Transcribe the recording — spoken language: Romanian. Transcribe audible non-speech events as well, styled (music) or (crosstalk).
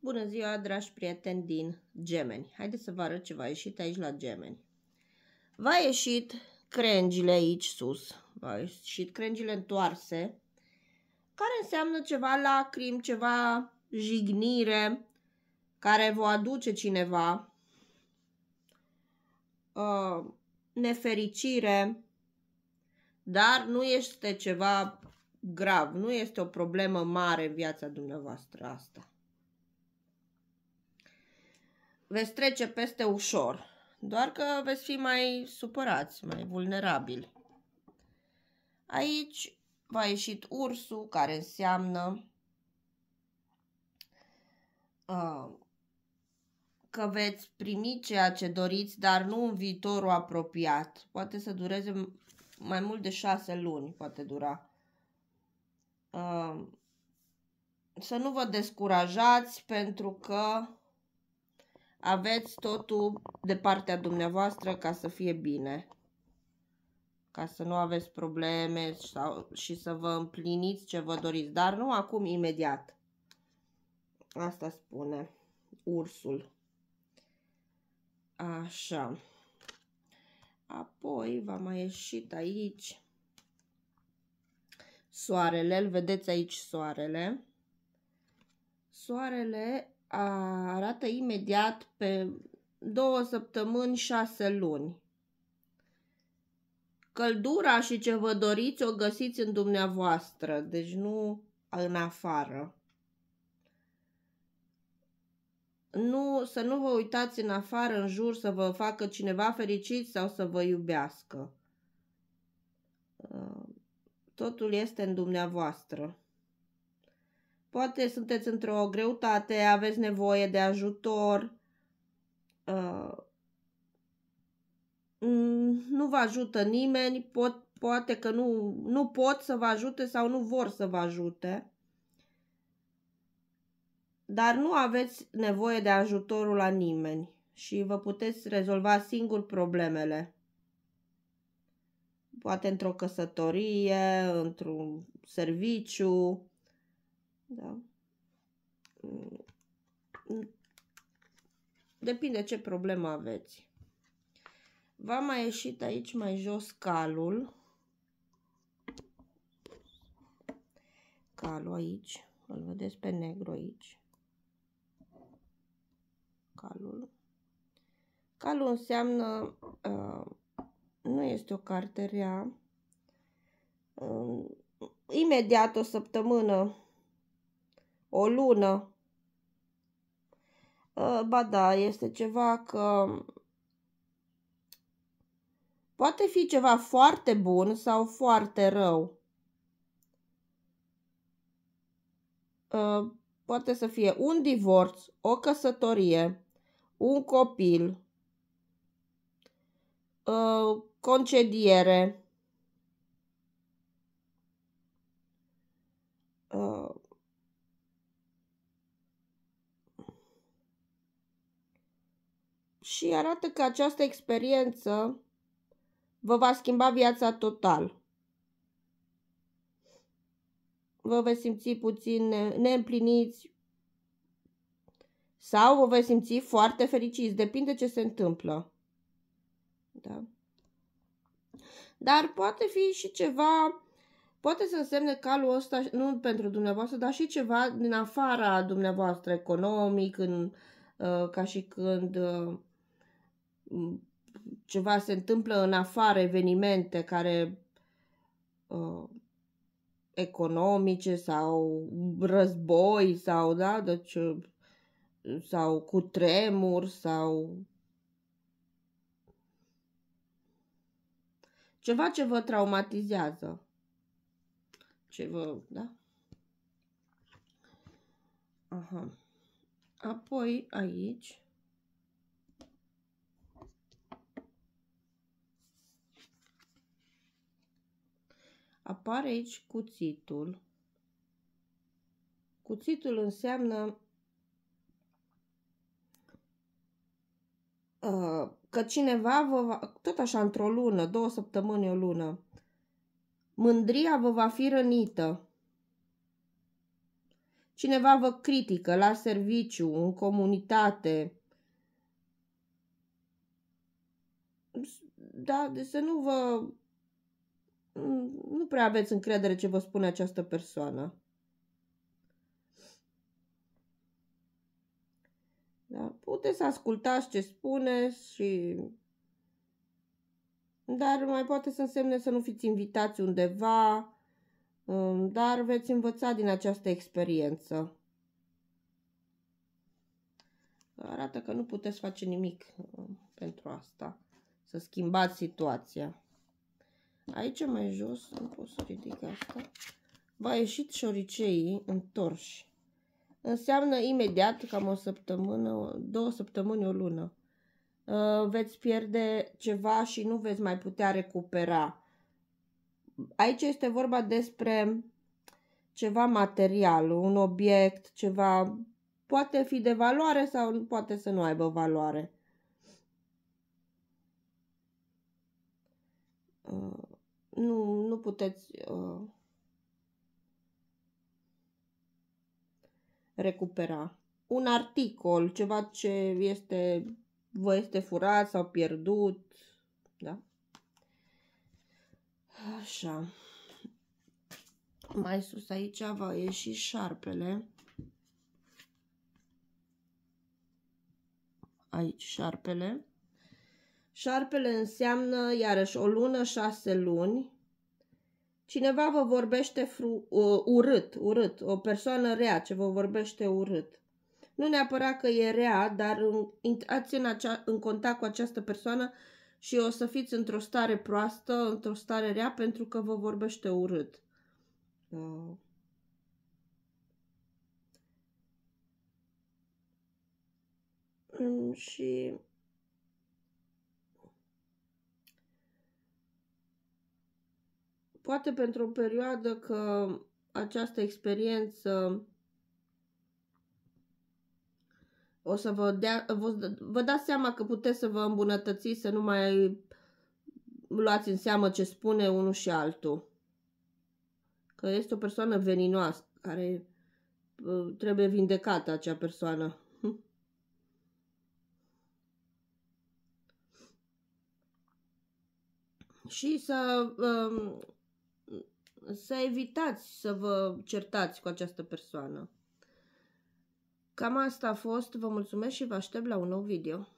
Bună ziua, dragi prieteni din Gemeni! Haideți să vă arăt ce v-a ieșit aici la Gemeni. V-a ieșit crengile aici sus, v-a ieșit crengile întoarse, care înseamnă ceva lacrim, ceva jignire, care vă aduce cineva, uh, nefericire, dar nu este ceva grav, nu este o problemă mare în viața dumneavoastră asta veți trece peste ușor, doar că veți fi mai supărați, mai vulnerabili. Aici va ieșit ursul, care înseamnă uh, că veți primi ceea ce doriți, dar nu în viitorul apropiat. Poate să dureze mai mult de șase luni, poate dura. Uh, să nu vă descurajați pentru că aveți totul de partea dumneavoastră ca să fie bine. Ca să nu aveți probleme sau, și să vă împliniți ce vă doriți. Dar nu acum, imediat. Asta spune ursul. Așa. Apoi va mai ieșit aici soarele. Îl vedeți aici soarele. Soarele arată imediat pe două săptămâni, șase luni. Căldura și ce vă doriți o găsiți în dumneavoastră, deci nu în afară. Nu, să nu vă uitați în afară, în jur, să vă facă cineva fericit sau să vă iubească. Totul este în dumneavoastră. Poate sunteți într-o greutate, aveți nevoie de ajutor. Uh, mm, nu vă ajută nimeni, pot, poate că nu, nu pot să vă ajute sau nu vor să vă ajute. Dar nu aveți nevoie de ajutorul la nimeni și vă puteți rezolva singur problemele. Poate într-o căsătorie, într-un serviciu, da. Mm. Depinde ce problemă aveți. Va mai ieșit aici mai jos calul. Calul aici. Îl vedeți pe negru aici. Calul. Calul înseamnă... Uh, nu este o carte rea. Uh, imediat o săptămână o lună. Ă, ba da, este ceva că poate fi ceva foarte bun sau foarte rău. Ă, poate să fie un divorț, o căsătorie, un copil, ă, concediere, și arată că această experiență vă va schimba viața total. Vă veți simți puțin neîmpliniți sau vă veți simți foarte fericiți, depinde ce se întâmplă. Da. Dar poate fi și ceva, poate să însemne calul ăsta, nu pentru dumneavoastră, dar și ceva din afara dumneavoastră, economic, în, uh, ca și când uh, ceva se întâmplă în afară, evenimente care uh, economice sau război sau da, deci uh, sau cu tremur sau ceva ce vă traumatizează. Ce vă, da? Aha. Apoi aici Apare aici cuțitul. Cuțitul înseamnă uh, că cineva vă va, tot așa într-o lună, două săptămâni, o lună, mândria vă va fi rănită. Cineva vă critică la serviciu, în comunitate. Da, de să nu vă nu prea aveți încredere ce vă spune această persoană. Da? Puteți să ascultați ce spune și... Dar mai poate să însemne să nu fiți invitați undeva, um, dar veți învăța din această experiență. Arată că nu puteți face nimic um, pentru asta, să schimbați situația. Aici mai jos, nu pot să ridic asta, va ieșit șoriceii întorși. Înseamnă imediat, cam o săptămână, două săptămâni, o lună. Uh, veți pierde ceva și nu veți mai putea recupera. Aici este vorba despre ceva material, un obiect, ceva poate fi de valoare sau poate să nu aibă valoare. Uh, puteți uh, recupera. Un articol, ceva ce este, vă este furat sau pierdut, da? Așa. Mai sus aici va ieși șarpele. Aici șarpele. Șarpele înseamnă, iarăși, o lună, șase luni, Cineva vă vorbește fru, uh, urât, urât, o persoană rea ce vă vorbește urât. Nu neapărat că e rea, dar intrați în, acea, în contact cu această persoană și o să fiți într-o stare proastă, într-o stare rea, pentru că vă vorbește urât. Uh. Mm, și poate pentru o perioadă că această experiență o să vă, dea, vă, vă dați seama că puteți să vă îmbunătățiți, să nu mai luați în seamă ce spune unul și altul. Că este o persoană veninoasă, care trebuie vindecată acea persoană. (laughs) și să um, să evitați să vă certați cu această persoană. Cam asta a fost, vă mulțumesc și vă aștept la un nou video.